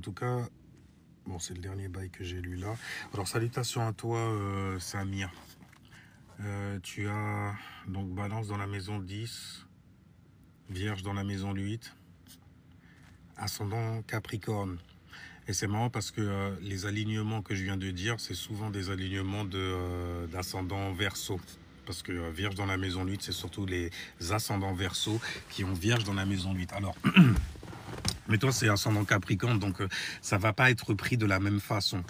En tout cas, bon, c'est le dernier bail que j'ai lu là. Alors, salutations à toi, euh, Samir. Euh, tu as donc balance dans la maison 10, vierge dans la maison 8, ascendant capricorne. Et c'est marrant parce que euh, les alignements que je viens de dire, c'est souvent des alignements d'ascendant verso parce que Vierge dans la maison 8, c'est surtout les ascendants verso qui ont Vierge dans la maison 8. Alors, Mais toi, c'est ascendant Capricorne, donc euh, ça va pas être pris de la même façon.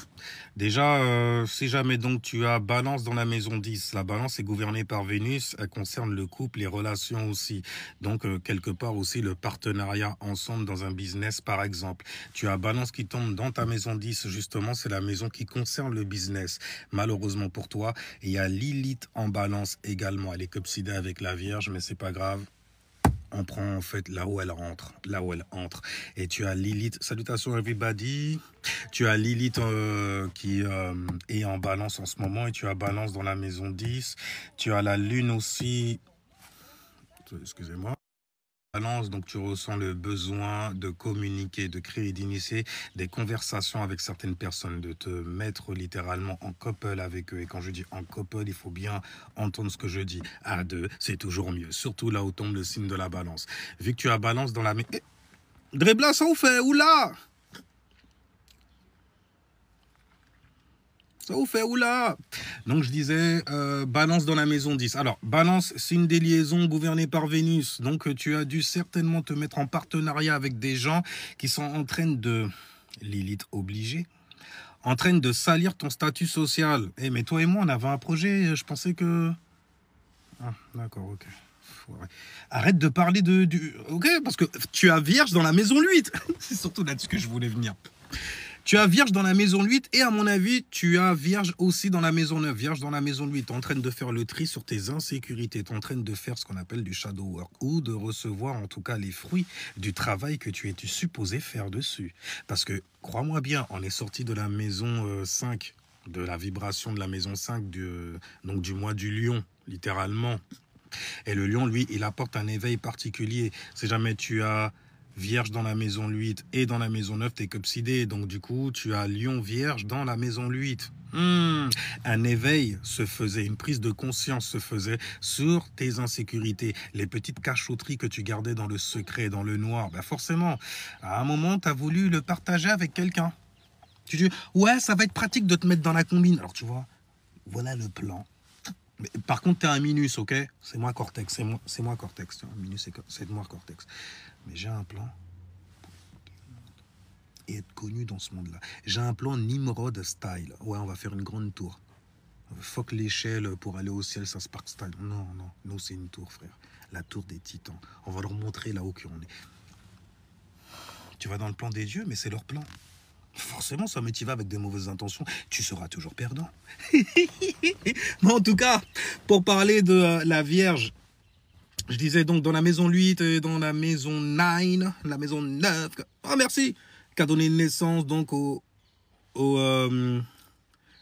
Déjà, euh, si jamais donc tu as Balance dans la maison 10, la Balance est gouvernée par Vénus, elle concerne le couple, les relations aussi. Donc, euh, quelque part aussi le partenariat ensemble dans un business, par exemple. Tu as Balance qui tombe dans ta maison 10, justement, c'est la maison qui concerne le business. Malheureusement pour toi, il y a Lilith en Balance également. Elle est avec la Vierge, mais c'est pas grave on prend en fait là où elle rentre, là où elle entre. Et tu as Lilith, salutations everybody. Tu as Lilith euh, qui euh, est en balance en ce moment et tu as balance dans la maison 10. Tu as la lune aussi. Excusez-moi balance, donc tu ressens le besoin de communiquer, de créer, d'initier des conversations avec certaines personnes, de te mettre littéralement en couple avec eux. Et quand je dis en couple, il faut bien entendre ce que je dis. À deux, c'est toujours mieux. Surtout là où tombe le signe de la balance. Vu que tu as balance dans la... Eh, Dreblas ça ou fait Oula Ça vous fait oula Donc je disais, euh, balance dans la maison 10. Alors, balance, c'est une des liaisons gouvernées par Vénus. Donc tu as dû certainement te mettre en partenariat avec des gens qui sont en train de... Lilith obligée en train de salir ton statut social. Eh, mais toi et moi, on avait un projet, je pensais que... Ah, d'accord, ok. Arrête de parler de... Du... Ok, parce que tu as vierge dans la maison 8. C'est surtout là-dessus que je voulais venir. Tu as Vierge dans la maison 8 et à mon avis, tu as Vierge aussi dans la maison 9. Vierge dans la maison 8, tu es en train de faire le tri sur tes insécurités, tu es en train de faire ce qu'on appelle du shadow work ou de recevoir en tout cas les fruits du travail que tu es supposé faire dessus. Parce que crois-moi bien, on est sorti de la maison 5, euh, de la vibration de la maison 5, du, euh, donc du mois du lion, littéralement. Et le lion, lui, il apporte un éveil particulier. Si jamais tu as Vierge dans la maison 8 et dans la maison 9, t'es copsidé. Donc du coup, tu as Lion Vierge dans la maison 8. Hmm. un éveil se faisait, une prise de conscience se faisait sur tes insécurités, les petites cachotteries que tu gardais dans le secret, dans le noir. Ben forcément, à un moment, tu as voulu le partager avec quelqu'un. Tu dis, ouais, ça va être pratique de te mettre dans la combine. Alors tu vois, voilà le plan. par contre, tu as un minus, ok C'est moi cortex, c'est moi, moi cortex. minus, c'est moi cortex. Mais j'ai un plan et être connu dans ce monde-là. J'ai un plan Nimrod style. Ouais, on va faire une grande tour. Fuck l'échelle pour aller au ciel, ça Spark style. Non, non, nous c'est une tour, frère. La tour des titans. On va leur montrer là-haut on est. Tu vas dans le plan des dieux, mais c'est leur plan. Forcément, ça me avec des mauvaises intentions, tu seras toujours perdant. mais en tout cas, pour parler de la Vierge je disais donc dans la maison 8 dans la maison 9, la maison 9. Oh ah, merci Qui a donné naissance donc au, euh,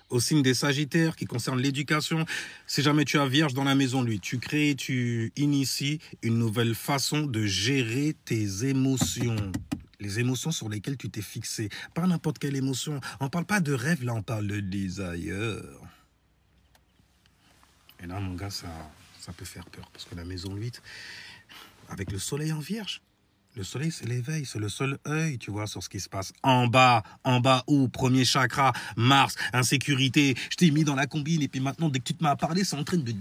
au, signe des Sagittaires qui concerne l'éducation. Si jamais tu as Vierge dans la maison 8, tu crées, tu inities une nouvelle façon de gérer tes émotions les émotions sur lesquelles tu t'es fixé. Pas n'importe quelle émotion. On ne parle pas de rêve, là, on parle de désir. Et là, mon gars, ça ça peut faire peur. Parce que la maison 8, avec le soleil en vierge, le soleil, c'est l'éveil, c'est le seul œil, tu vois, sur ce qui se passe. En bas, en bas où Premier chakra, Mars, insécurité. Je t'ai mis dans la combine et puis maintenant, dès que tu te m'as parlé, c'est en train de...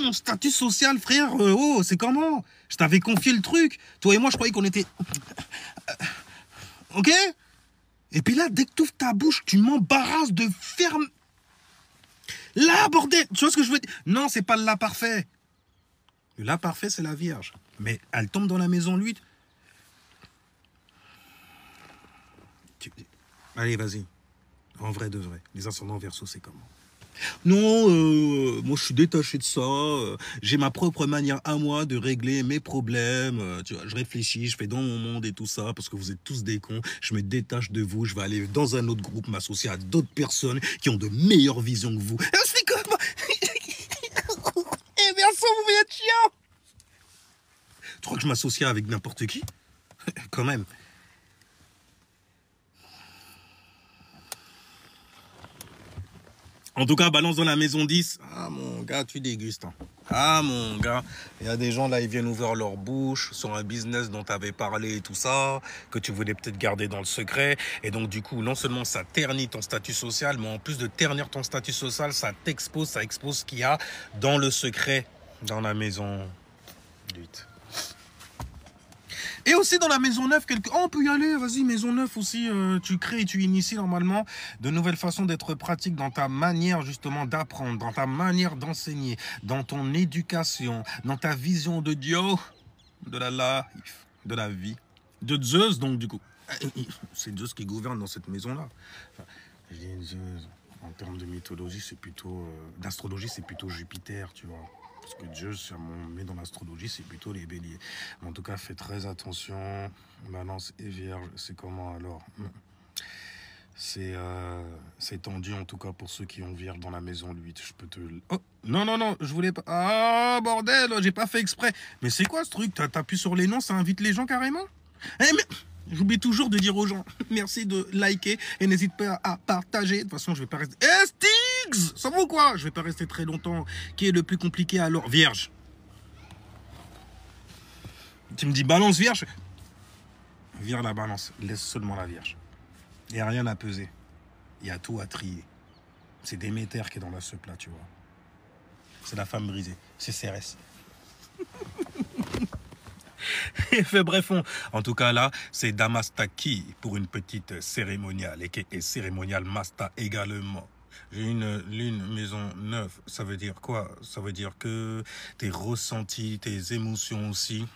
Mon statut social, frère, euh, oh, c'est comment Je t'avais confié le truc. Toi et moi, je croyais qu'on était... Euh, ok Et puis là, dès que tu ouvres ta bouche, tu m'embarrasses de ferme Là, bordel Tu vois ce que je veux dire Non, c'est pas le là parfait. Le parfait, c'est la Vierge. Mais elle tombe dans la maison lui. Allez, vas-y. En vrai de vrai. Les ascendants verso, c'est comment non, euh, euh, moi je suis détaché de ça. Euh, j'ai ma propre manière à moi de régler mes problèmes. tu vois, je réfléchis, je fais dans mon monde et tout ça parce que vous êtes tous des cons. Je me détache de vous. Je vais aller dans un autre groupe, m'associer à d'autres personnes qui ont de meilleures visions que vous. que je m'associe avec n'importe qui. Quand même. En tout cas, balance dans la maison 10. Ah mon gars, tu dégustes. Hein. Ah mon gars, il y a des gens là, ils viennent ouvrir leur bouche sur un business dont tu avais parlé et tout ça, que tu voulais peut-être garder dans le secret. Et donc du coup, non seulement ça ternit ton statut social, mais en plus de ternir ton statut social, ça t'expose, ça expose ce qu'il y a dans le secret, dans la maison 8. Et aussi dans la maison neuve, quelque... Oh, on peut y aller, vas-y, maison neuve aussi, euh, tu crées tu inities normalement de nouvelles façons d'être pratique dans ta manière justement d'apprendre, dans ta manière d'enseigner, dans ton éducation, dans ta vision de Dieu, de la de la vie, de Zeus donc du coup. Eh, eh, eh, c'est Zeus qui gouverne dans cette maison-là. je dis en termes de mythologie, c'est plutôt... Euh, d'astrologie, c'est plutôt Jupiter, tu vois. Parce que Dieu, si on met dans l'astrologie, c'est plutôt les béliers. en tout cas, fais très attention. Balance et vierge, c'est comment alors c'est euh, tendu en tout cas pour ceux qui ont vierge dans la maison 8. Je peux te. Oh non, non, non, je voulais pas. oh, bordel, j'ai pas fait exprès. Mais c'est quoi ce truc T'appuies sur les noms, ça invite les gens carrément Eh mais. J'oublie toujours de dire aux gens merci de liker et n'hésite pas à partager. De toute façon, je vais pas rester. Esti eh, ça vaut quoi Je vais pas rester très longtemps. Qui est le plus compliqué alors Vierge. Tu me dis balance vierge Vire la balance, laisse seulement la vierge. Il n'y a rien à peser. Il y a tout à trier. C'est Déméter qui est dans la soupe tu vois. C'est la femme brisée. C'est CRS. fait bref, en tout cas là, c'est Damastaki pour une petite cérémoniale et cérémoniale Masta également j'ai une lune maison 9. Ça veut dire quoi Ça veut dire que tes ressentis, tes émotions aussi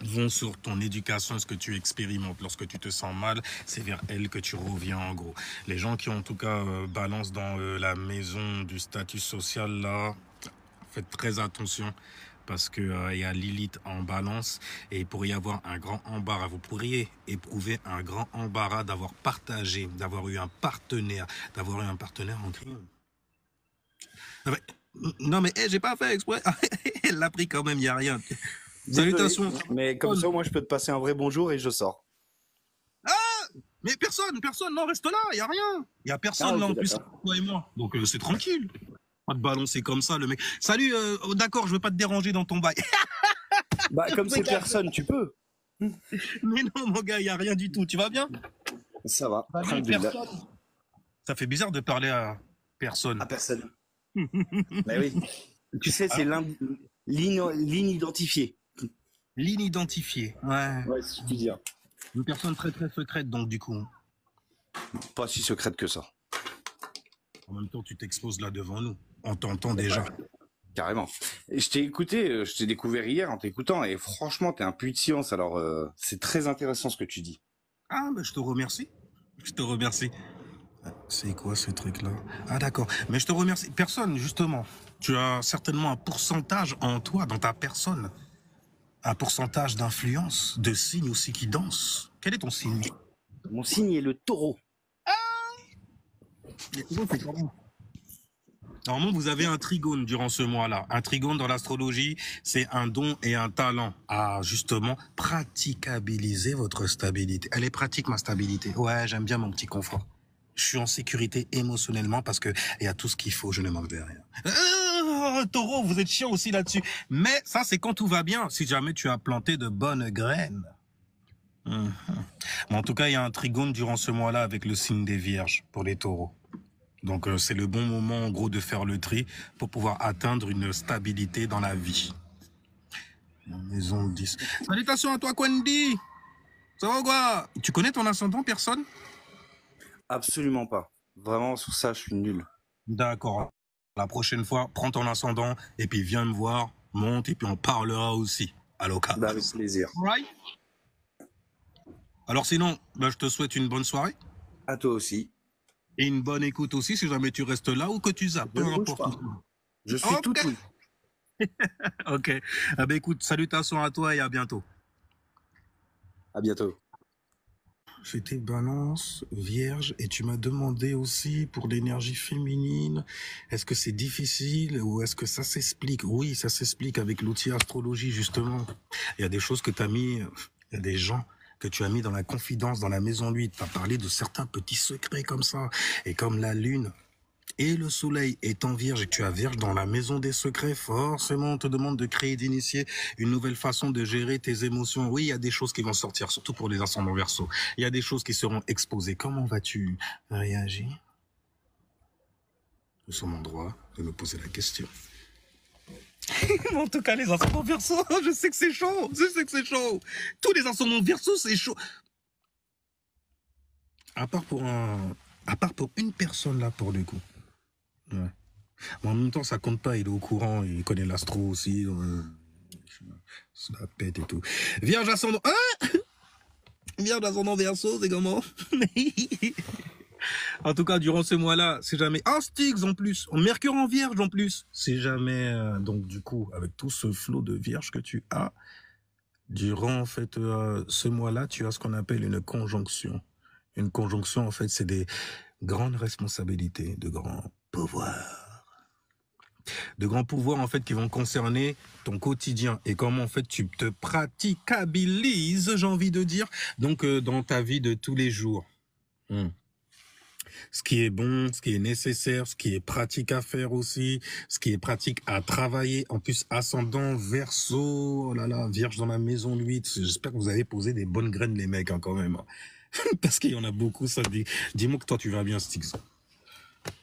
vont sur ton éducation, ce que tu expérimentes. Lorsque tu te sens mal, c'est vers elle que tu reviens en gros. Les gens qui en tout cas euh, balancent dans euh, la maison du statut social là, faites très attention parce que euh, il y a Lilith en balance et il pourrait y avoir un grand embarras. Vous pourriez éprouver un grand embarras d'avoir partagé, d'avoir eu un partenaire, d'avoir eu un partenaire en crime. Non mais, hey, eh, j'ai pas fait exprès. Elle l'a pris quand même, il y a rien. Salutations. Mais comme ça, moi, je peux te passer un vrai bonjour et je sors. Ah Mais personne, personne, non, reste là, il y a rien. Il y a personne ah, là en plus, toi et moi. Donc euh, c'est tranquille. Pas de balancer comme ça, le mec. Salut, euh, oh, d'accord, je veux pas te déranger dans ton bail. bah, comme c'est personne, tu peux. Mais non, mon gars, il n'y a rien du tout. Tu vas bien Ça va. Bah, ça fait bizarre de parler à personne. À personne. bah oui. Tu sais, c'est l'inidentifié. L'inidentifié, ouais. Ouais, c'est tu hein. Une personne très très secrète, donc, du coup. Pas si secrète que ça. En même temps, tu t'exposes là devant nous on t'entend déjà. Carrément. je t'ai écouté, euh, je t'ai découvert hier en t'écoutant, et franchement, t'es un puits de science, alors euh, c'est très intéressant ce que tu dis. Ah, ben je te remercie. Je te remercie. C'est quoi ce truc-là Ah d'accord, mais je te remercie. Personne, justement. Tu as certainement un pourcentage en toi, dans ta personne. Un pourcentage d'influence, de signes aussi qui dansent. Quel est ton signe Mon signe est le taureau. Ah Normalement, vous avez un trigone durant ce mois-là. Un trigone dans l'astrologie, c'est un don et un talent à justement praticabiliser votre stabilité. Elle est pratique, ma stabilité. Ouais, j'aime bien mon petit confort. Je suis en sécurité émotionnellement parce que y a tout ce qu'il faut, je ne manque de rien. Euh, taureau, vous êtes chiant aussi là-dessus. Mais ça, c'est quand tout va bien, si jamais tu as planté de bonnes graines. Mhm. en tout cas, il y a un trigone durant ce mois-là avec le signe des vierges pour les taureaux. Donc euh, c'est le bon moment en gros de faire le tri pour pouvoir atteindre une stabilité dans la vie. Maison 10. Salutations à toi Quendi! Ça va quoi Tu connais ton ascendant personne Absolument pas. Vraiment sur ça je suis nul. D'accord. La prochaine fois, prends ton ascendant et puis viens me voir, monte et puis on parlera aussi. À l'occasion. Bah, avec plaisir. Right Alors sinon, bah, je te souhaite une bonne soirée. À toi aussi. Et une bonne écoute aussi, si jamais tu restes là ou que tu zappes, peu importe. Je suis tout tout fait ok. Ah ben, écoute, salutations à toi et à bientôt. À bientôt. C'était balance, vierge, et tu m'as demandé aussi pour l'énergie féminine, est-ce que c'est difficile ou est-ce que ça s'explique Oui, ça s'explique avec l'outil astrologie, justement. Il y a des choses que tu as mis, il y a des gens que tu as mis dans la confidence dans la maison Tu as parlé de certains petits secrets comme ça. Et comme la lune et le soleil étant vierge et tu as vierge dans la maison des secrets, forcément, on te demande de créer, d'initier une nouvelle façon de gérer tes émotions. Oui, il y a des choses qui vont sortir, surtout pour les ascendants verso. Il y a des choses qui seront exposées. Comment vas-tu réagir? Nous sommes en droit de me poser la question. en tout cas, les ascendants verso, je sais que c'est chaud, je sais que c'est chaud. Tous les ascendants verso, c'est chaud. À part pour un, à part pour une personne là, pour le coup. en même temps, ça compte pas, il est au courant, il connaît l'astro aussi. Ça euh, pète et tout. Vierge ascendant, hein Vierge ascendant verso, c'est comment en tout cas, durant ce mois-là, c'est jamais un Styx en plus, en Mercure en Vierge en plus. C'est jamais. Euh, donc, du coup, avec tout ce flot de Vierge que tu as, durant en fait euh, ce mois-là, tu as ce qu'on appelle une conjonction. Une conjonction, en fait, c'est des grandes responsabilités, de grands pouvoirs de grands pouvoirs en fait qui vont concerner ton quotidien et comment en fait tu te praticabilises, j'ai envie de dire, donc euh, dans ta vie de tous les jours. Hmm ce qui est bon, ce qui est nécessaire, ce qui est pratique à faire aussi, ce qui est pratique à travailler. En plus, ascendant, verso, oh là là, vierge dans la maison lui J'espère que vous avez posé des bonnes graines, les mecs, hein, quand même. Parce qu'il y en a beaucoup, ça dit. Dis-moi que toi, tu vas bien, Stix.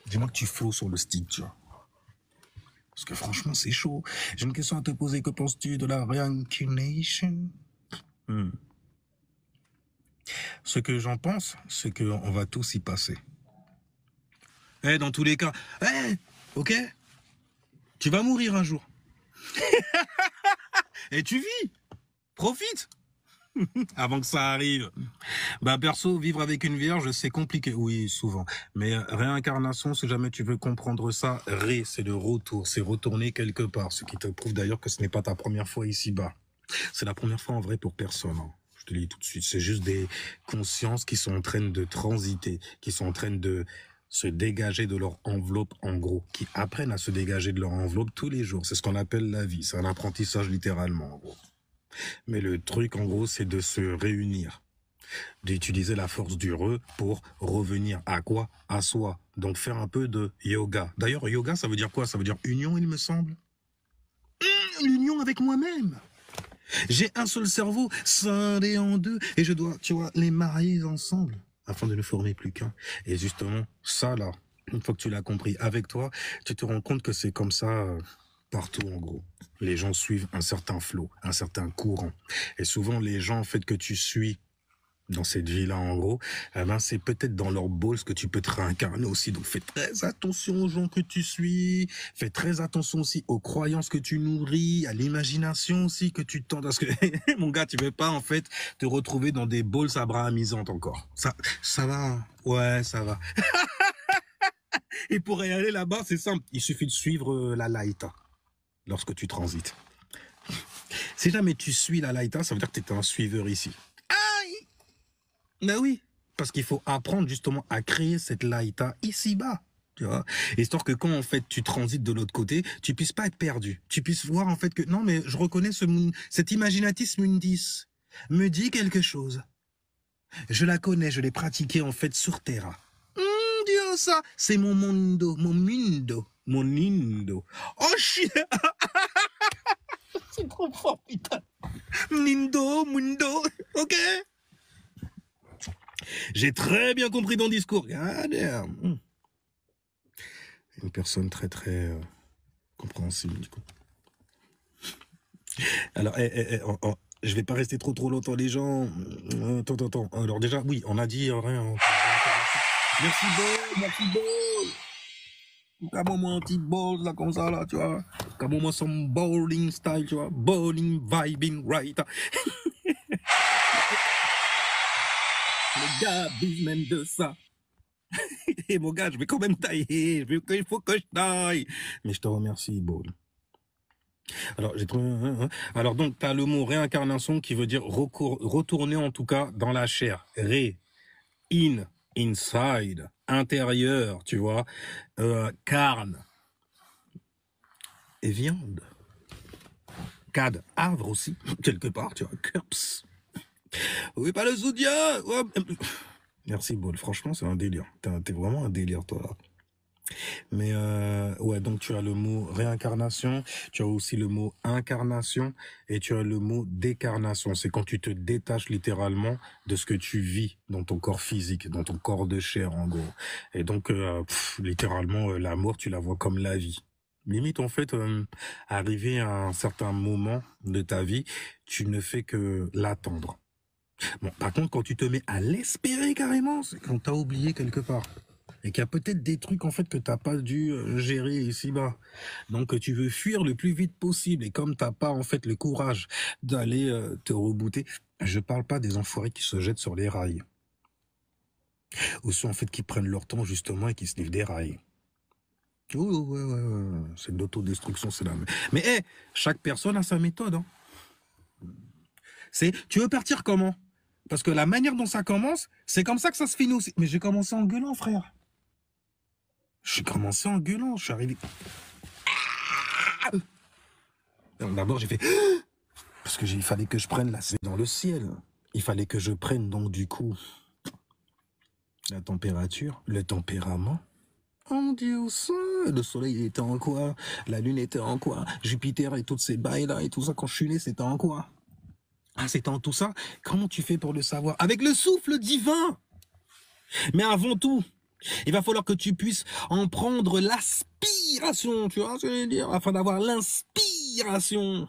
Dis-moi que tu flots sur le stick, tu vois. Parce que franchement, c'est chaud. J'ai une question à te poser. Que penses-tu de la reincarnation hmm. Ce que j'en pense, c'est qu'on va tous y passer. Eh, dans tous les cas, eh, ok, tu vas mourir un jour. Et tu vis. Profite avant que ça arrive. Bah perso, vivre avec une vierge, c'est compliqué. Oui, souvent. Mais euh, réincarnation, si jamais tu veux comprendre ça, ré, c'est le retour, c'est retourner quelque part. Ce qui te prouve d'ailleurs que ce n'est pas ta première fois ici-bas. C'est la première fois en vrai pour personne. Hein. Je te le dis tout de suite. C'est juste des consciences qui sont en train de transiter, qui sont en train de se dégager de leur enveloppe en gros, qui apprennent à se dégager de leur enveloppe tous les jours. C'est ce qu'on appelle la vie, c'est un apprentissage littéralement en gros. Mais le truc en gros, c'est de se réunir, d'utiliser la force du re pour revenir à quoi À soi. Donc faire un peu de yoga. D'ailleurs, yoga, ça veut dire quoi Ça veut dire union, il me semble. Hum, l'union avec moi-même. J'ai un seul cerveau, et en deux, et je dois, tu vois, les marier ensemble afin de ne former plus qu'un. Et justement, ça là, une fois que tu l'as compris avec toi, tu te rends compte que c'est comme ça euh, partout en gros. Les gens suivent un certain flot, un certain courant. Et souvent, les gens, en fait, que tu suis dans cette vie-là, en gros, eh ben, c'est peut-être dans leur balls que tu peux te réincarner aussi. Donc, fais très attention aux gens que tu suis. Fais très attention aussi aux croyances que tu nourris, à l'imagination aussi que tu tends. Parce que, mon gars, tu veux pas, en fait, te retrouver dans des balls abrahamisantes encore. Ça, ça va. Hein. Ouais, ça va. Et pour y aller là-bas, c'est simple. Il suffit de suivre euh, la light lorsque tu transites. Si jamais tu suis la laïta, ça veut dire que tu es un suiveur ici. Ben oui, parce qu'il faut apprendre justement à créer cette laïta ici-bas. Tu vois Histoire que quand en fait tu transites de l'autre côté, tu puisses pas être perdu. Tu puisses voir en fait que non mais je reconnais ce cet imaginatisme mundis me dit quelque chose. Je la connais, je l'ai pratiquée en fait sur terre. Mmh, Dieu ça, c'est mon mundo, mon mundo, mon indo. Oh chien, C'est trop fort putain. Nindo, mundo, OK j'ai très bien compris ton discours. Hein. Une personne très très euh, compréhensible du coup. Alors, eh, eh, eh je vais pas rester trop trop longtemps les gens. Euh, attends, attends, attends. Alors déjà, oui, on a dit hein, rien. Merci Ball, merci Ball. Calme-moi un petit ball là comme ça là, tu vois. Calme-moi son bowling style, tu vois. Bowling, vibing, right. Les gars bise même de ça. Et mon gars, je vais quand même tailler. il faut que je taille. Mais je te remercie, Ball. Alors, j'ai trouvé... Alors, donc, tu as le mot réincarnation qui veut dire retourner, en tout cas, dans la chair. Ré. In. Inside. Intérieur, tu vois. Euh, carne. Et viande. Cad. Havre aussi, quelque part, tu vois. Curps. Oui, pas le Zoudia Merci, Bol. Franchement, c'est un délire. T'es vraiment un délire, toi, là. Mais euh, ouais, donc tu as le mot réincarnation, tu as aussi le mot incarnation et tu as le mot décarnation. C'est quand tu te détaches littéralement de ce que tu vis dans ton corps physique, dans ton corps de chair en gros. Et donc euh, littéralement, euh, l'amour, la tu la vois comme la vie. Limite, en fait, euh, arriver à un certain moment de ta vie, tu ne fais que l'attendre. Bon, par contre, quand tu te mets à l'espérer carrément, c'est quand t'as oublié quelque part. Et qu'il y a peut-être des trucs en fait que t'as pas dû euh, gérer ici-bas. Donc tu veux fuir le plus vite possible. Et comme t'as pas en fait le courage d'aller euh, te rebooter, je parle pas des enfoirés qui se jettent sur les rails. Ou ceux en fait qui prennent leur temps justement et qui se livrent des rails. Oh, ouais, ouais, ouais. C'est de l'autodestruction, c'est la même. Mais hé, chaque personne a sa méthode. Hein. C'est, tu veux partir comment parce que la manière dont ça commence, c'est comme ça que ça se finit aussi. Mais j'ai commencé en gueulant, frère. J'ai commencé en gueulant, je suis arrivé. Ah euh. D'abord, j'ai fait. Parce que il fallait que je prenne la c'est dans le ciel. Il fallait que je prenne donc du coup la température, le tempérament. Oh, mon Dieu, le soleil était en quoi La lune était en quoi Jupiter et toutes ces bails là et tout ça quand je suis né, c'était en quoi ah, c'est en tout ça. Comment tu fais pour le savoir Avec le souffle divin. Mais avant tout, il va falloir que tu puisses en prendre l'aspiration, tu vois ce que je veux dire, afin d'avoir l'inspiration.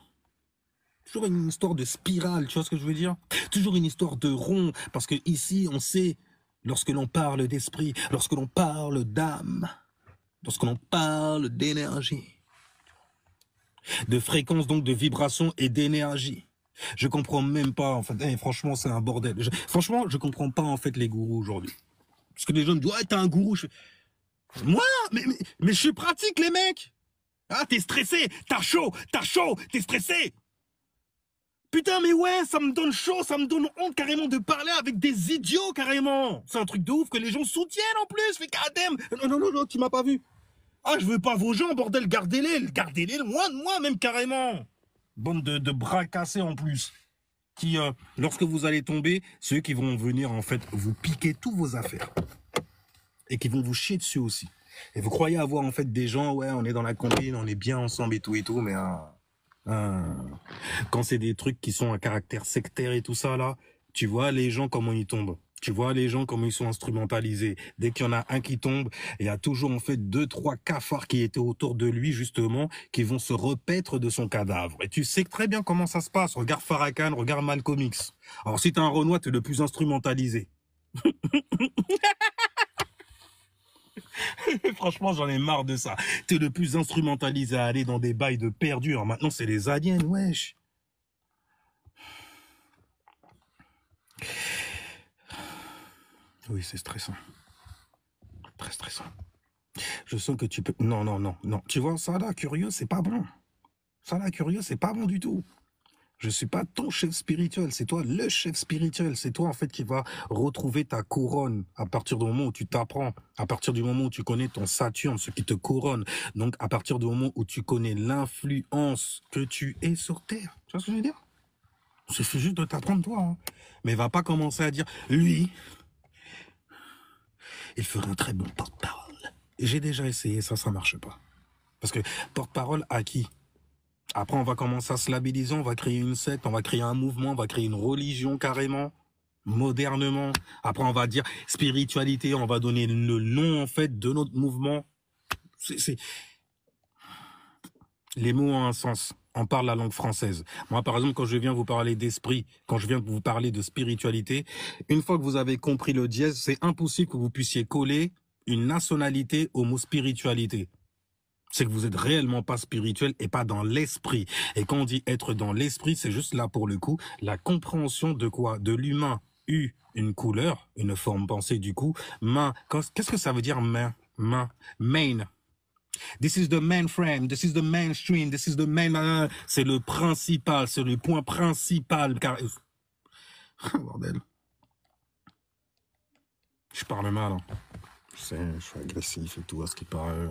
Toujours une histoire de spirale, tu vois ce que je veux dire Toujours une histoire de rond, parce que ici, on sait, lorsque l'on parle d'esprit, lorsque l'on parle d'âme, lorsque l'on parle d'énergie, de fréquence donc de vibration et d'énergie, je comprends même pas, en fait. Eh, franchement, c'est un bordel. franchement, je comprends pas, en fait, les gourous aujourd'hui. Parce que les gens me disent, ouais, t'es un gourou. Moi, mais, mais, je suis pratique, les mecs. Ah, t'es stressé, t'as chaud, t'as chaud, t'es stressé. Putain, mais ouais, ça me donne chaud, ça me donne honte carrément de parler avec des idiots carrément. C'est un truc de ouf que les gens soutiennent en plus. Mais cadem, non, non, non, non, tu m'as pas vu. Ah, je veux pas vos gens, bordel, gardez-les, gardez-les loin de moi même carrément bande de, bras cassés en plus, qui, euh, lorsque vous allez tomber, ceux qui vont venir en fait vous piquer tous vos affaires et qui vont vous chier dessus aussi. Et vous croyez avoir en fait des gens, ouais, on est dans la combine, on est bien ensemble et tout et tout, mais hein, hein. quand c'est des trucs qui sont à caractère sectaire et tout ça là, tu vois les gens comment ils tombent. Tu vois les gens comme ils sont instrumentalisés. Dès qu'il y en a un qui tombe, il y a toujours en fait deux, trois cafards qui étaient autour de lui justement, qui vont se repaître de son cadavre. Et tu sais très bien comment ça se passe. Regarde Farrakhan, regarde Malcolm X. Alors si un Renoir, t'es le plus instrumentalisé. Franchement, j'en ai marre de ça. T'es le plus instrumentalisé à aller dans des bails de perdus. maintenant, c'est les aliens, wesh. Oui, c'est stressant. Très stressant. Je sens que tu peux... Non, non, non, non. Tu vois, ça là, curieux, c'est pas bon. Ça là, curieux, c'est pas bon du tout. Je ne suis pas ton chef spirituel, c'est toi le chef spirituel, c'est toi en fait qui va retrouver ta couronne à partir du moment où tu t'apprends, à partir du moment où tu connais ton Saturne, ce qui te couronne. Donc à partir du moment où tu connais l'influence que tu es sur Terre. Tu vois ce que je veux dire C'est juste de t'apprendre toi. Hein. Mais va pas commencer à dire lui, il ferait un très bon porte-parole. J'ai déjà essayé ça, ça marche pas. Parce que porte-parole à qui Après, on va commencer à se labelliser, on va créer une secte, on va créer un mouvement, on va créer une religion carrément modernement. Après, on va dire spiritualité, on va donner le nom en fait de notre mouvement. C'est les mots ont un sens on parle la langue française. Moi, par exemple, quand je viens vous parler d'esprit, quand je viens vous parler de spiritualité, une fois que vous avez compris le dièse, c'est impossible que vous puissiez coller une nationalité au mot spiritualité. C'est que vous êtes réellement pas spirituel et pas dans l'esprit. Et quand on dit être dans l'esprit, c'est juste là pour le coup, la compréhension de quoi? De l'humain eu une couleur, une forme pensée du coup. Main. Qu'est-ce que ça veut dire main? Main. Main. This is the mainframe, this is the mainstream, this is the main... Euh, c'est le principal, c'est le point principal. Car... Bordel. Je parle mal. Hein. Je sais, je suis agressif et tout à ce qui paraît. Euh.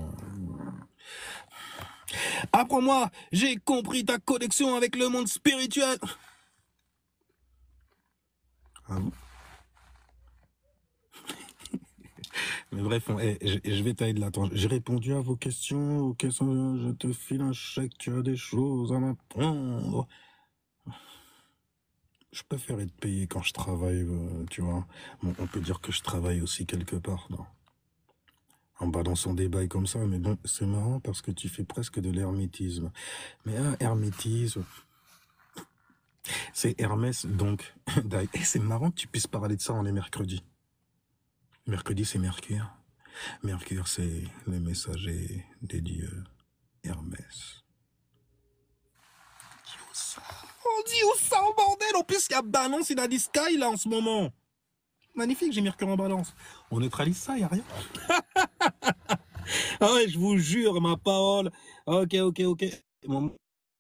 Apprends-moi, j'ai compris ta connexion avec le monde spirituel. Ah bon Mais bref, eh, eh, je, vais tailler de J'ai répondu à vos questions, je te file un chèque, tu as des choses à m'apprendre. Je préfère être payé quand je travaille, euh, tu vois. on peut dire que je travaille aussi quelque part, non en balançant des bails comme ça, mais bon, c'est marrant parce que tu fais presque de l'hermétisme. Mais un ah, hermétisme, c'est Hermès, donc. c'est marrant que tu puisses parler de ça, en les mercredis. Mercredi, c'est Mercure. Mercure, c'est le messager des dieux, Hermès. On oh, dit où ça, au bordel En plus, il y a Balance, il a Sky, là, en ce moment. Magnifique, j'ai Mercure en Balance. On neutralise ça, il a rien. ah ouais, je vous jure, ma parole. Ok, ok, ok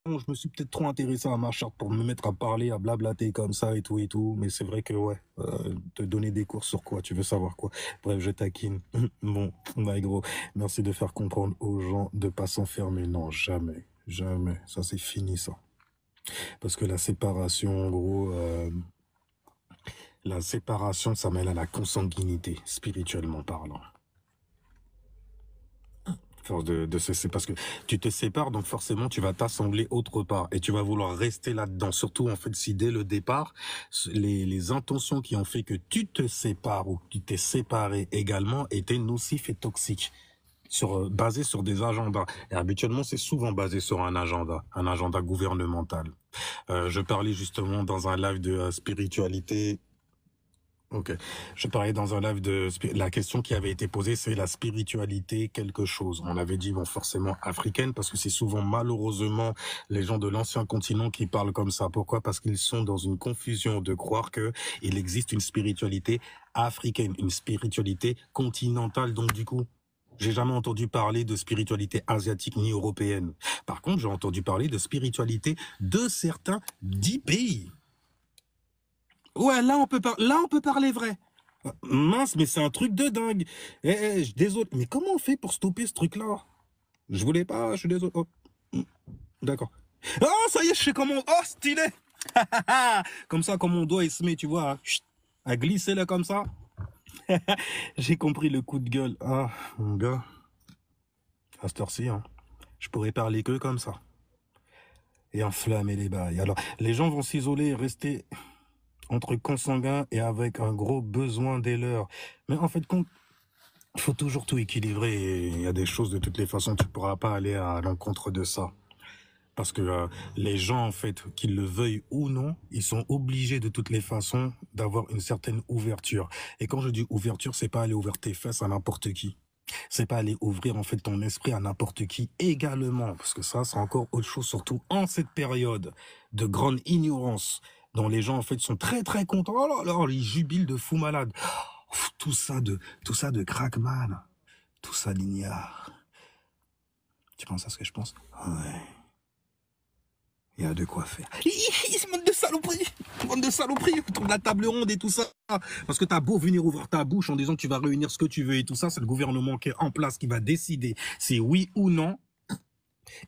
je me suis peut-être trop intéressé à ma charte pour me mettre à parler, à blablater comme ça et tout et tout. Mais c'est vrai que ouais, euh, te donner des cours sur quoi, tu veux savoir quoi. Bref, je taquine. bon, bye bah, gros, merci de faire comprendre aux gens de pas s'enfermer. Non, jamais, jamais. Ça c'est fini ça. Parce que la séparation, en gros, euh, la séparation, ça mène à la consanguinité, spirituellement parlant de, c'est parce que tu te sépares, donc forcément tu vas t'assembler autre part et tu vas vouloir rester là-dedans. Surtout en fait, si dès le départ, les, intentions qui ont fait que tu te sépares ou que tu t'es séparé également étaient nocifs et toxiques sur euh, basé sur des agendas. Et habituellement, c'est souvent basé sur un agenda, un agenda gouvernemental. Euh, je parlais justement dans un live de euh, spiritualité Ok. Je parlais dans un live de la question qui avait été posée, c'est la spiritualité quelque chose. On avait dit bon forcément africaine parce que c'est souvent malheureusement les gens de l'ancien continent qui parlent comme ça. Pourquoi Parce qu'ils sont dans une confusion de croire que il existe une spiritualité africaine, une spiritualité continentale. Donc du coup, j'ai jamais entendu parler de spiritualité asiatique ni européenne. Par contre, j'ai entendu parler de spiritualité de certains dix pays. Ouais, là on peut là on peut parler vrai. Euh, mince, mais c'est un truc de dingue. Eh, eh, désolé, mais comment on fait pour stopper ce truc-là Je voulais pas, je suis désolé. Oh. Hmm. D'accord. Oh, ça y est, je sais comment. Oh, stylé Comme ça, comme mon doigt il se met, tu vois, hein. à glisser là comme ça. J'ai compris le coup de gueule. Ah, mon gars, à cette heure-ci, hein, je pourrais parler que comme ça. Et enflammer les bails. Alors, les gens vont s'isoler rester entre consanguins et avec un gros besoin des leurs. Mais en fait, il faut toujours tout équilibrer il y a des choses de toutes les façons, tu pourras pas aller à l'encontre de ça. Parce que euh, les gens, en fait, qu'ils le veuillent ou non, ils sont obligés de toutes les façons d'avoir une certaine ouverture. Et quand je dis ouverture, c'est pas aller ouvrir tes fesses à n'importe qui. C'est pas aller ouvrir en fait ton esprit à n'importe qui également, parce que ça, c'est encore autre chose, surtout en cette période de grande ignorance dont les gens en fait sont très très contents. Alors, oh là, oh, ils jubilent de fou malade. Oh, tout ça de tout ça de crackman, tout ça d'ignard. Tu penses à ce que je pense Ouais. Il y a de quoi faire. Ils se montent de saloperies Bande de saloperies autour de la table ronde et tout ça. Parce que t'as beau venir ouvrir ta bouche en disant tu vas réunir ce que tu veux et tout ça, c'est le gouvernement qui est en place qui va décider c'est oui ou non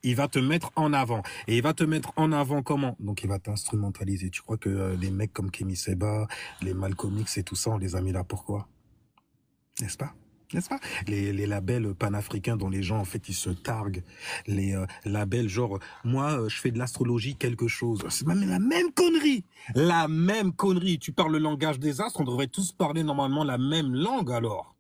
il va te mettre en avant. Et il va te mettre en avant comment Donc il va t'instrumentaliser. Tu crois que euh, les mecs comme Kemi Seba, les Malcolm X et tout ça, on les a mis là pourquoi N'est-ce pas n'est-ce pas les, labels panafricains dont les gens en fait ils se targuent, les euh, labels genre moi euh, je fais de l'astrologie quelque chose, c'est même la même connerie, la même connerie. Tu parles le langage des astres, on devrait tous parler normalement la même langue alors.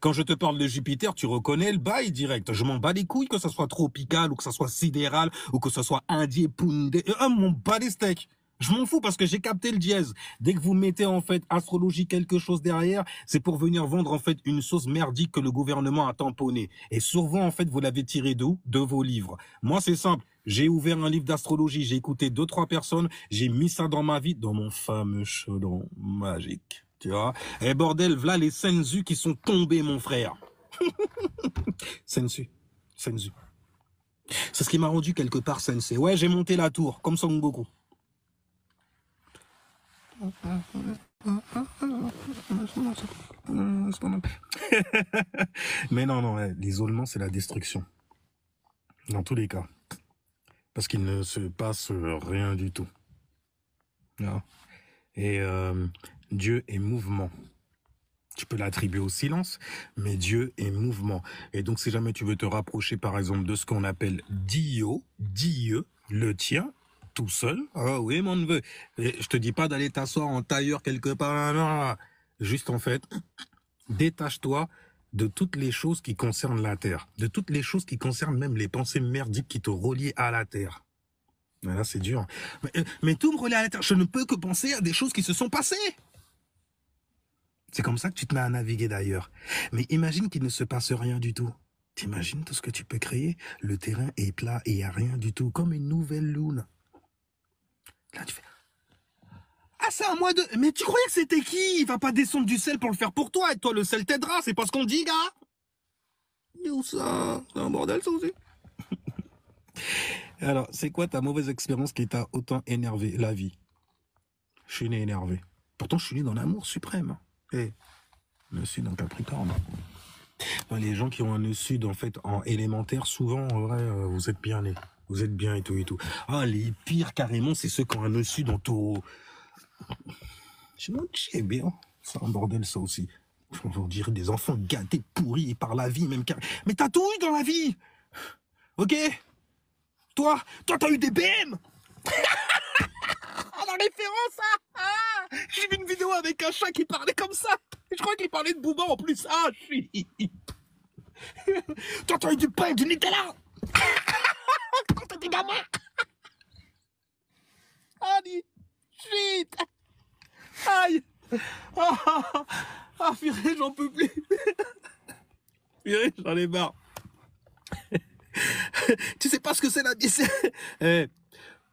Quand je te parle de Jupiter, tu reconnais le bail direct. Je m'en bats les couilles que ça soit tropical ou que ça soit sidéral ou que ça soit indien, poundé, Euh, euh mon bats les steaks. Je m'en fous parce que j'ai capté le dièse. Dès que vous mettez en fait astrologie quelque chose derrière, c'est pour venir vendre en fait une sauce merdique que le gouvernement a tamponné. Et souvent en fait vous l'avez tiré d'où De vos livres. Moi c'est simple. J'ai ouvert un livre d'astrologie, j'ai écouté deux trois personnes, j'ai mis ça dans ma vie, dans mon fameux chaudron magique. Tu vois Eh bordel, voilà les Senzu qui sont tombés, mon frère. senzu. Senzu. C'est ce qui m'a rendu quelque part sensei. Ouais, j'ai monté la tour, comme Son Goku. Mais non, non, l'isolement, c'est la destruction. Dans tous les cas. Parce qu'il ne se passe rien du tout. Et euh, Dieu est mouvement. Tu peux l'attribuer au silence, mais Dieu est mouvement. Et donc, si jamais tu veux te rapprocher, par exemple, de ce qu'on appelle Dio, Dieu, le tien, tout seul, ah oui, mon neveu, je te dis pas d'aller t'asseoir en tailleur quelque part, juste en fait, détache-toi de toutes les choses qui concernent la terre, de toutes les choses qui concernent même les pensées merdiques qui te relient à la terre. Là, c'est dur. Mais, euh, mais tout me relie à la terre. Je ne peux que penser à des choses qui se sont passées. C'est comme ça que tu te mets à naviguer d'ailleurs. Mais imagine qu'il ne se passe rien du tout. T'imagines tout ce que tu peux créer Le terrain est plat et il n'y a rien du tout, comme une nouvelle lune. Là, tu fais... Ah, c'est moi de... Mais tu croyais que c'était qui Il va pas descendre du sel pour le faire pour toi, et toi, le sel t'aidera, c'est pas ce qu'on dit, gars Où ça C'est un bordel, ça Alors, c'est quoi ta mauvaise expérience qui t'a autant énervé, la vie Je suis né énervé. Pourtant, je suis né dans l'amour suprême le sud en Capricorne. Les gens qui ont un sud, en fait, en élémentaire, souvent, en euh, vous êtes bien les, Vous êtes bien et tout et tout. Ah, les pires, carrément, c'est ceux qui ont un sud en taureau. Je sais eh bien. C'est un bordel, ça aussi. On dire des enfants gâtés, pourris par la vie, même car. Mais t'as tout eu dans la vie! Ok? Toi, toi, t'as eu des BM! référence à... Ah, ah J'ai vu une vidéo avec un chat qui parlait comme ça Je crois qu'il parlait de Booba en plus Ah, je suis... T'entends du pain, du Nutella Quand t'étais gamin Ah, dit... Aïe Ah, ah, ah, ah. j'en peux plus Purée, j'en ai marre Tu sais pas ce que c'est la... Eh,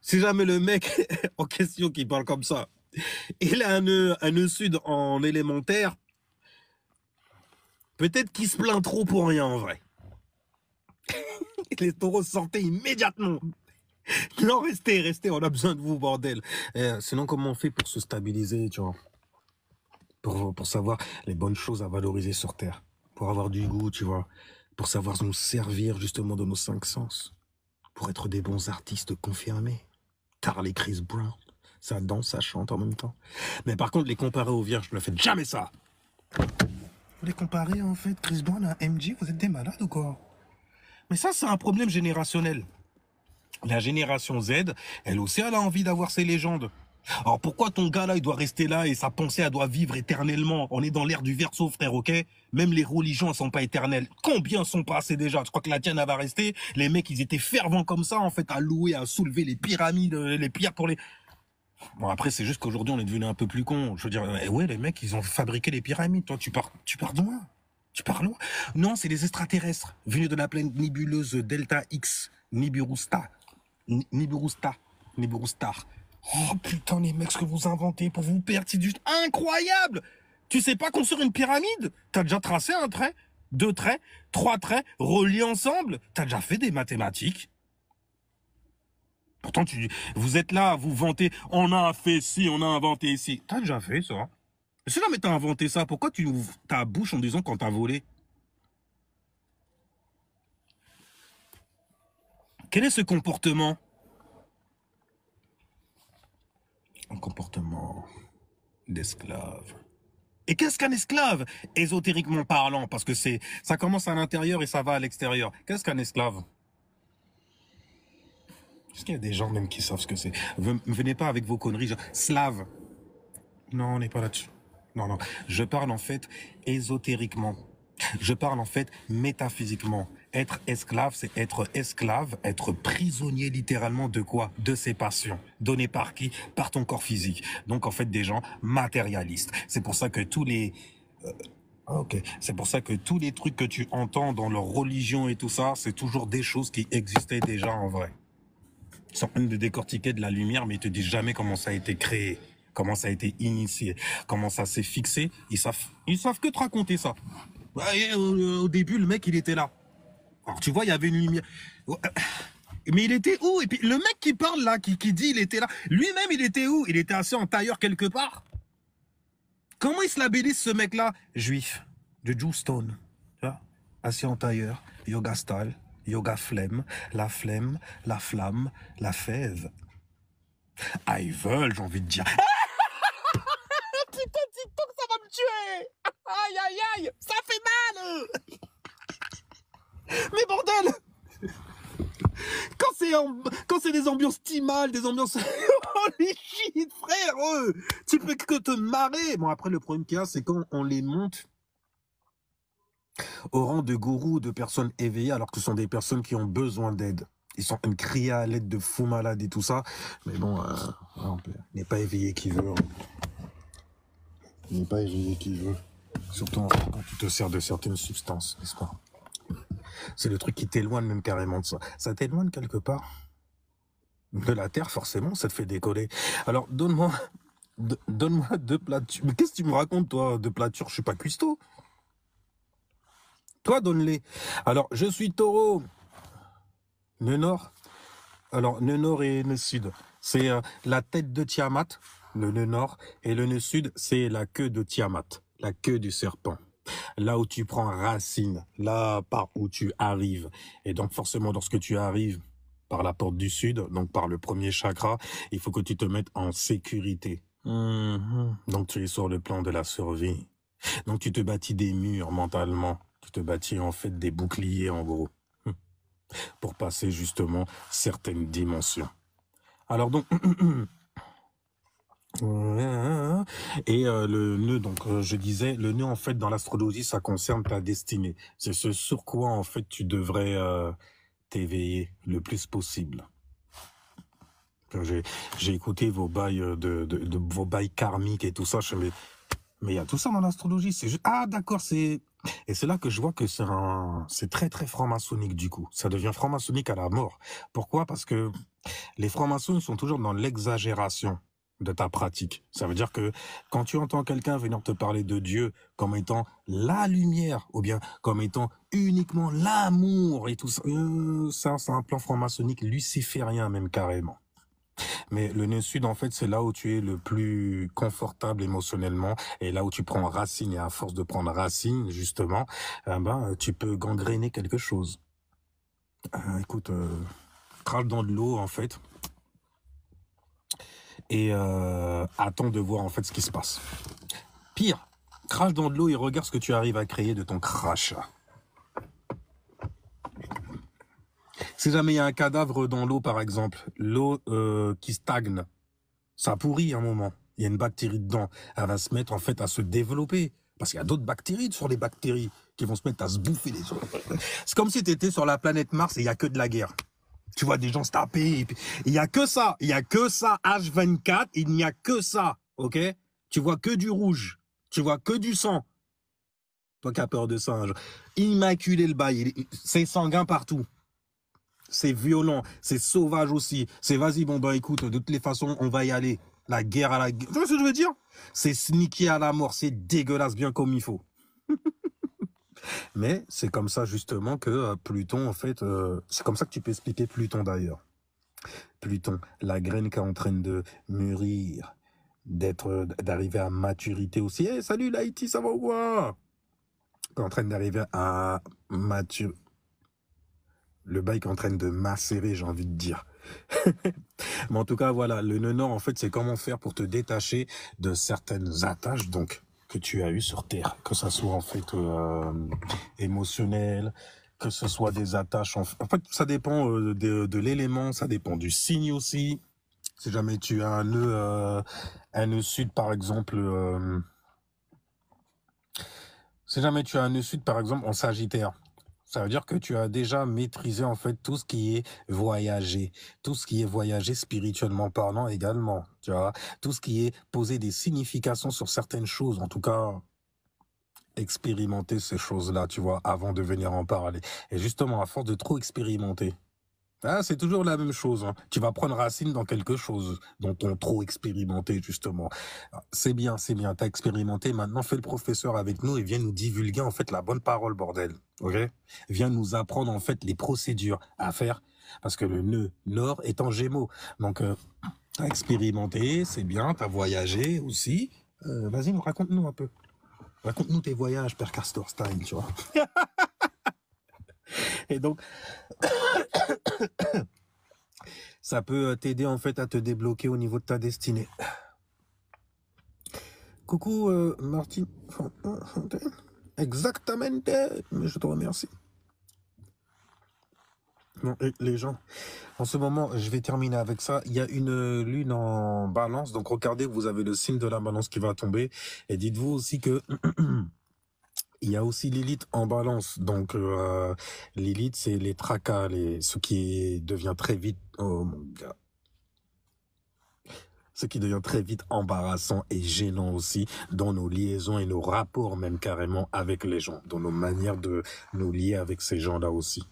si jamais le mec en question qui parle comme ça, il a un nœud, sud en élémentaire, peut-être qu'il se plaint trop pour rien en vrai. Les taureaux sortaient immédiatement. Non, restez, restez, on a besoin de vous, bordel. Euh, sinon, comment on fait pour se stabiliser, tu vois pour, pour savoir les bonnes choses à valoriser sur Terre, pour avoir du goût, tu vois, pour savoir nous servir justement de nos cinq sens, pour être des bons artistes confirmés les Chris Brown. Ça danse, ça chante en même temps. Mais par contre, les comparer aux vierges, ne faites jamais ça. Vous les comparez en fait Chris Brown à MG, vous êtes des malades ou quoi Mais ça, c'est un problème générationnel. La génération Z, elle aussi, elle a envie d'avoir ses légendes. Alors pourquoi ton gars là, il doit rester là et sa pensée, elle doit vivre éternellement On est dans l'ère du verso, frère, ok Même les religions, elles sont pas éternelles. Combien sont passés déjà Je crois que la tienne, elle va rester Les mecs, ils étaient fervents comme ça, en fait, à louer, à soulever les pyramides, euh, les pierres pour les... Bon après c'est juste qu'aujourd'hui on est devenu un peu plus con. Je veux dire, eh ouais les mecs ils ont fabriqué les pyramides. Toi tu pars, tu pars loin, tu pars loin. Non c'est les extraterrestres venus de la plaine nébuleuse Delta X niburusta niburusta Niburustar. Oh putain, les mecs, ce que vous inventez pour vous perdre, c'est juste incroyable Tu sais pas construire une pyramide T'as déjà tracé un trait, deux traits, trois traits, reliés ensemble T'as déjà fait des mathématiques Pourtant, tu, vous êtes là, vous vantez, on a fait ci, on a inventé ici. T'as déjà fait ça C'est là, mais t'as inventé ça, pourquoi tu ouvres ta bouche en disant quand t'as volé Quel est ce comportement un comportement d'esclave. Et qu'est-ce qu'un esclave Ésotériquement parlant, parce que c'est ça commence à l'intérieur et ça va à l'extérieur. Qu'est-ce qu'un esclave Est-ce qu'il y a des gens même qui savent ce que c'est Venez pas avec vos conneries, slave. Non, on n'est pas là-dessus. Non, non. Je parle en fait ésotériquement. Je parle en fait métaphysiquement être esclave, c'est être esclave, être prisonnier littéralement de quoi De ses passions. donné par qui Par ton corps physique. Donc en fait des gens matérialistes. C'est pour ça que tous les... Euh, ah, ok. C'est pour ça que tous les trucs que tu entends dans leur religion et tout ça, c'est toujours des choses qui existaient déjà en vrai. Ils sont en train de décortiquer de la lumière, mais ils te disent jamais comment ça a été créé comment ça a été initié, comment ça s'est fixé. Ils savent, ils savent que te raconter ça. Bah, euh, au début, le mec, il était là. Alors tu vois, il y avait une lumière. Mais il était où Et puis le mec qui parle là, qui, dit il était là, lui-même il était où Il était assis en tailleur quelque part. Comment il se labellise ce mec-là Juif, de Jewstone. Assis en tailleur, yoga style, yoga flemme, la flemme, la flamme, la fève. Ah, ils j'ai envie de dire. Ah Putain, que ça va me tuer Aïe, aïe, aïe Ça fait mal mais bordel quand c'est des ambiances timales, des ambiances oh les shit frère, tu peux que te marrer. Bon après le problème qu'il y a c'est quand on les monte au rang de gourous, de personnes éveillées alors que ce sont des personnes qui ont besoin d'aide. Ils sont en crier à l'aide de fous malades et tout ça. Mais bon, euh, n'est pas éveillé qui veut. n'est pas éveillé qui veut. Surtout quand tu te sers de certaines substances, n'est-ce pas c'est le truc qui t'éloigne même carrément de ça. Ça t'éloigne quelque part de la Terre, forcément, ça te fait décoller. Alors, donne-moi donne-moi deux platures. Mais qu'est-ce que tu me racontes, toi, de platures Je suis pas cuistot. Toi, donne-les. Alors, je suis taureau. Le nord. Alors, le nord et le sud. C'est euh, la tête de Tiamat, le nœud nord, et le nœud sud, c'est la queue de Tiamat, la queue du serpent là où tu prends racine, là par où tu arrives. Et donc forcément, lorsque tu arrives par la porte du sud, donc par le premier chakra, il faut que tu te mettes en sécurité. Mhm. Donc tu es sur le plan de la survie. Donc tu te bâtis des murs mentalement, tu te bâtis en fait des boucliers en gros, hum. pour passer justement certaines dimensions. Alors donc, Et euh, le nœud, donc euh, je disais, le nœud en fait dans l'astrologie, ça concerne ta destinée. C'est ce sur quoi en fait tu devrais euh, t'éveiller le plus possible. J'ai écouté vos bails de, de, vos bails karmiques et tout ça. Je mais mais il y a tout ça dans l'astrologie. C'est ah d'accord, c'est et c'est là que je vois que c'est un c'est très très franc-maçonnique du coup. Ça devient franc-maçonnique à la mort. Pourquoi Parce que les francs-maçons sont toujours dans l'exagération de ta pratique. Ça veut dire que quand tu entends quelqu'un venir te parler de Dieu comme étant la lumière ou bien comme étant uniquement l'amour et tout euh, ça, c'est un plan franc-maçonnique luciférien même carrément. Mais le nœud sud, en fait, c'est là où tu es le plus confortable émotionnellement et là où tu prends racine. Et à force de prendre racine, justement, eh ben, tu peux gangréner quelque chose. Euh, écoute, euh, crache dans de l'eau, en fait, et euh, attends de voir en fait ce qui se passe. Pire, crache dans de l'eau et regarde ce que tu arrives à créer de ton crachat. Si jamais il y a un cadavre dans l'eau, par exemple, l'eau euh, qui stagne, ça pourrit un moment. Il y a une bactérie dedans. Elle va se mettre en fait à se développer. Parce qu'il y a d'autres bactéries sur les bactéries qui vont se mettre à se bouffer les autres. C'est comme si tu étais sur la planète Mars et il n'y a que de la guerre. Tu vois des gens se taper. Il y a que ça. Il y a que ça. H24, il n'y a que ça. OK Tu vois que du rouge. Tu vois que du sang. Toi qui as peur de singe. Immaculé le bail. C'est sanguin partout. C'est violent. C'est sauvage aussi. C'est vas-y, bon, ben écoute, de toutes les façons, on va y aller. La guerre à la Tu vois ce que je veux dire C'est sneaky à la mort. C'est dégueulasse bien comme il faut. Mais c'est comme ça justement que euh, Pluton, en fait, euh, c'est comme ça que tu peux expliquer Pluton d'ailleurs. Pluton, la graine qui est en train de mûrir, d'être, d'arriver à maturité aussi. Hey, eh, salut l'Haïti, ça va ou quoi Qui est en train d'arriver à maturité. Le bail qui est en train de macérer, j'ai envie de dire. Mais en tout cas, voilà, le nœud en fait, c'est comment faire pour te détacher de certaines attaches. Donc, que tu as eu sur Terre, que ça soit en fait euh, émotionnel, que ce soit des attaches. En, fait, ça dépend euh, de, l'élément, ça dépend du signe aussi. Si jamais tu as un nœud, euh, un nœud sud, par exemple, si jamais tu as un nœud sud, par exemple, en Sagittaire, ça veut dire que tu as déjà maîtrisé en fait tout ce qui est voyager, tout ce qui est voyager spirituellement parlant également, tu vois, tout ce qui est poser des significations sur certaines choses, en tout cas expérimenter ces choses-là, tu vois, avant de venir en parler. Et justement, à force de trop expérimenter, Hein, c'est toujours la même chose. Hein. Tu vas prendre racine dans quelque chose dont on trop expérimenté, justement. Ah, c'est bien, c'est bien. as expérimenté. Maintenant, fais le professeur avec nous et viens nous divulguer, en fait, la bonne parole, bordel. OK? Viens nous apprendre, en fait, les procédures à faire. Parce que le nœud nord est en gémeaux. Donc, tu euh, t'as expérimenté, c'est bien. tu as voyagé aussi. Euh, vas-y, nous raconte-nous un peu. Raconte-nous tes voyages, Père Castorstein, tu vois. Et donc, ça peut euh, t'aider en fait à te débloquer au niveau de ta destinée. Coucou euh, Martine. Exactement. Je te remercie. les gens, en ce moment, je vais terminer avec ça. Il y a une euh, lune en balance, donc regardez, vous avez le signe de la balance qui va tomber. Et dites-vous aussi que Il y a aussi l'élite en balance. Donc Lilith euh, l'élite, c'est les tracas, les, ce qui devient très vite... Oh mon ce qui devient très vite embarrassant et gênant aussi dans nos liaisons et nos rapports même carrément avec les gens, dans nos manières de nous lier avec ces gens-là aussi.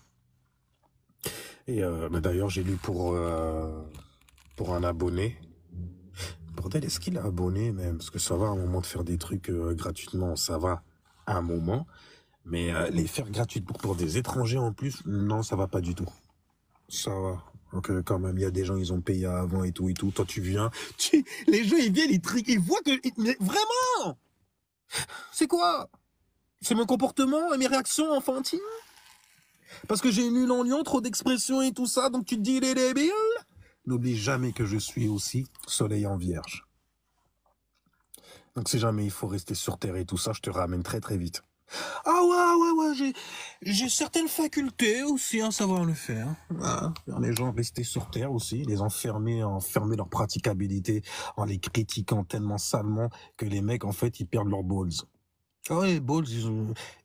Et euh, bah d'ailleurs, j'ai lu pour euh, pour un abonné. Bordel, est-ce qu'il a abonné même Parce que ça va à un moment de faire des trucs gratuitement, ça va un moment. Mais euh, les faire gratuites pour pour des étrangers en plus, non, ça va pas du tout. Ça va. Donc euh, quand même, il y a des gens, ils ont payé avant et tout et tout. Toi, tu viens, tu... les gens, ils viennent, ils triquent, ils voient que... vraiment C'est quoi C'est mon comportement et mes réactions enfantines Parce que j'ai une nul en lion, trop d'expressions et tout ça, donc tu te dis, les débiles N'oublie jamais que je suis aussi soleil en vierge. Donc si jamais il faut rester sur Terre et tout ça, je te ramène très très vite. Ah ouais, ouais, ouais, j'ai, j'ai certaines facultés aussi à savoir le faire. les gens rester sur Terre aussi, les enfermer, enfermer leur praticabilité en les critiquant tellement salement que les mecs, en fait, ils perdent leurs balls. Ah ouais, les balls,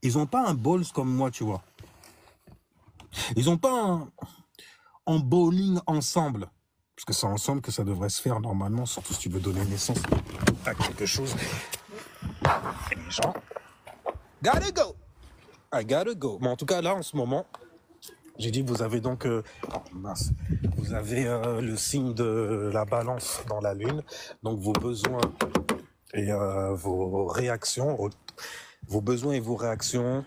ils ont, pas un balls comme moi, tu vois. Ils ont pas un, bowling ensemble. Parce que c'est ensemble que ça devrait se faire normalement, surtout si tu veux donner naissance à quelque chose. les gens. Gotta go! I gotta go. Mais en tout cas, là, en ce moment, j'ai dit, vous avez donc, euh, oh, mince, vous avez euh, le signe de la balance dans la lune, donc vos besoins et euh, vos réactions, vos besoins et vos réactions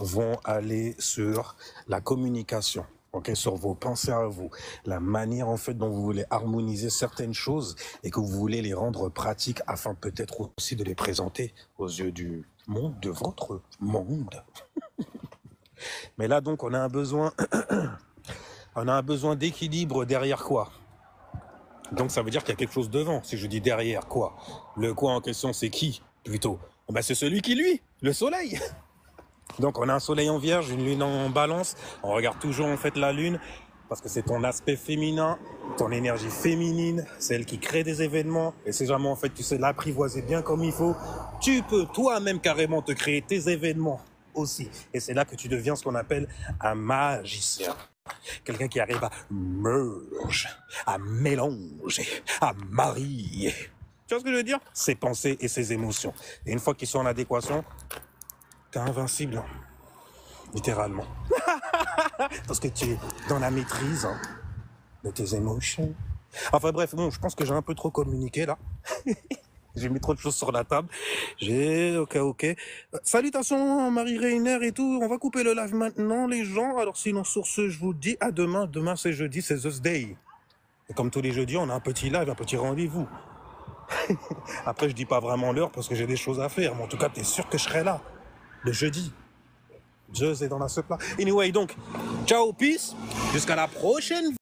vont aller sur la communication ok, sur vos pensées à vous, la manière en fait dont vous voulez harmoniser certaines choses et que vous voulez les rendre pratiques afin peut-être aussi de les présenter aux yeux du monde, de votre monde. Mais là donc on a un besoin, on a un besoin d'équilibre derrière quoi Donc ça veut dire qu'il y a quelque chose devant. Si je dis derrière quoi, le quoi en question c'est qui plutôt eh ben, c'est celui qui lui, le soleil. Donc on a un soleil en vierge, une lune en balance, on regarde toujours en fait la lune parce que c'est ton aspect féminin, ton énergie féminine, celle qui crée des événements, et c'est vraiment, en fait tu sais l'apprivoiser bien comme il faut, tu peux toi-même carrément te créer tes événements aussi. Et c'est là que tu deviens ce qu'on appelle un magicien. Quelqu'un qui arrive à merge, à mélanger, à marier. Tu vois ce que je veux dire Ses pensées et ses émotions. Et une fois qu'ils sont en adéquation, invincible. Hein. Littéralement. Parce que tu es dans la maîtrise hein, de tes émotions. Enfin bref, bon, je pense que j'ai un peu trop communiqué là. j'ai mis trop de choses sur la table. J'ai, ok, ok. Euh, salut son Marie Reiner et tout. On va couper le live maintenant les gens. Alors sinon sur ce, je vous dis à demain. Demain c'est jeudi, c'est The Day. Et comme tous les jeudis, on a un petit live, un petit rendez-vous. Après, je dis pas vraiment l'heure parce que j'ai des choses à faire, mais en tout cas, t'es sûr que je serai là jeudi. je est dans la soupe Anyway, donc, ciao, peace. Jusqu'à la prochaine.